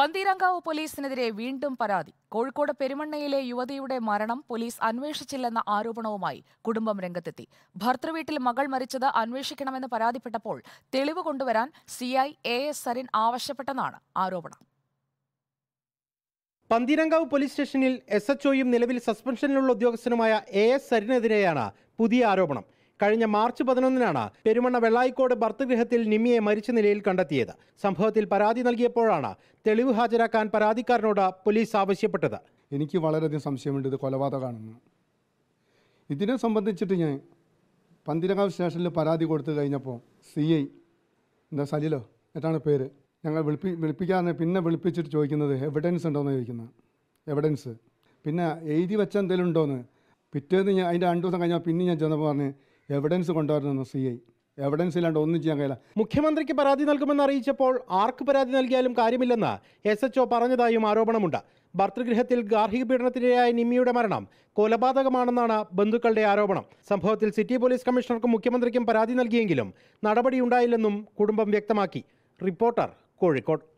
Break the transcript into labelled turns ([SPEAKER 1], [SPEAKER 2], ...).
[SPEAKER 1] പന്തീരങ്കാവ് പോലീസിനെതിരെ വീണ്ടും പരാതി കോഴിക്കോട് പെരുമണ്ണയിലെ യുവതിയുടെ മരണം പോലീസ് അന്വേഷിച്ചില്ലെന്ന ആരോപണവുമായി കുടുംബം രംഗത്തെത്തി ഭർത്തൃവീട്ടിൽ മകൾ മരിച്ചത് അന്വേഷിക്കണമെന്ന് പരാതിപ്പെട്ടപ്പോൾ തെളിവ് കൊണ്ടുവരാൻ സിഐ എ എസ് സരിൻ ആവശ്യപ്പെട്ടെന്നാണ് ആരോപണം
[SPEAKER 2] പന്തീരങ്കാവ് പോലീസ് സ്റ്റേഷനിൽ എസ് എച്ച്ഒയും നിലവിൽ സസ്പെൻഷനിലുള്ള ഉദ്യോഗസ്ഥനുമായ എ എസ് സരിനെതിരെയാണ് പുതിയ ആരോപണം കഴിഞ്ഞ മാർച്ച് പതിനൊന്നിനാണ് പെരുമണ്ണ വെള്ളായിക്കോട് ഭർത്തൃഗൃഹത്തിൽ നിമിയെ മരിച്ച നിലയിൽ കണ്ടെത്തിയത് സംഭവത്തിൽ പരാതി നൽകിയപ്പോഴാണ് തെളിവ് ഹാജരാക്കാൻ പരാതിക്കാരനോട് പോലീസ് ആവശ്യപ്പെട്ടത്
[SPEAKER 3] എനിക്ക് വളരെയധികം സംശയമുണ്ട് ഇത് കൊലപാതകമാണെന്ന്
[SPEAKER 2] ഇതിനെ സംബന്ധിച്ചിട്ട് ഞാൻ പന്തിരകാവ് സ്റ്റേഷനിൽ പരാതി കൊടുത്തു
[SPEAKER 3] കഴിഞ്ഞപ്പോൾ സി ഐ എന്താ സലിലോ എന്നാണ് പേര് ഞങ്ങൾ വിളിപ്പി വിളിപ്പിക്കാതെ പിന്നെ വിളിപ്പിച്ചിട്ട് ചോദിക്കുന്നത് എവിഡൻസ് ഉണ്ടോയെന്ന് ചോദിക്കുന്നത് എവിഡൻസ് പിന്നെ എഴുതി വെച്ച എന്തെങ്കിലും ഉണ്ടോയെന്ന് പിറ്റേന്ന് ഞാൻ അതിൻ്റെ രണ്ട് ദിവസം കഴിഞ്ഞാൽ പിന്നെ ഞാൻ ചെന്നപ്പോൾ പറഞ്ഞ് എവിഡൻസ് കൊണ്ടുവരണമെന്ന് സി ഐ
[SPEAKER 2] എവിഡൻസ് ഇല്ലാണ്ട് ഒന്നും ചെയ്യാൻ കഴിയില്ല മുഖ്യമന്ത്രിക്ക് പരാതി നൽകുമെന്ന് അറിയിച്ചപ്പോൾ ആർക്ക് പരാതി നൽകിയാലും കാര്യമില്ലെന്ന് എസ് എച്ച് ഒ പറഞ്ഞതായും ആരോപണമുണ്ട് ഭർത്തൃഗൃഹത്തിൽ ഗാർഹിക പീഡനത്തിനിരയായ നിമ്മിയുടെ മരണം കൊലപാതകമാണെന്നാണ് ബന്ധുക്കളുടെ ആരോപണം സംഭവത്തിൽ സിറ്റി പോലീസ് കമ്മീഷണർക്കും മുഖ്യമന്ത്രിക്കും പരാതി നൽകിയെങ്കിലും നടപടിയുണ്ടായില്ലെന്നും കുടുംബം വ്യക്തമാക്കി റിപ്പോർട്ടർ കോഴിക്കോട്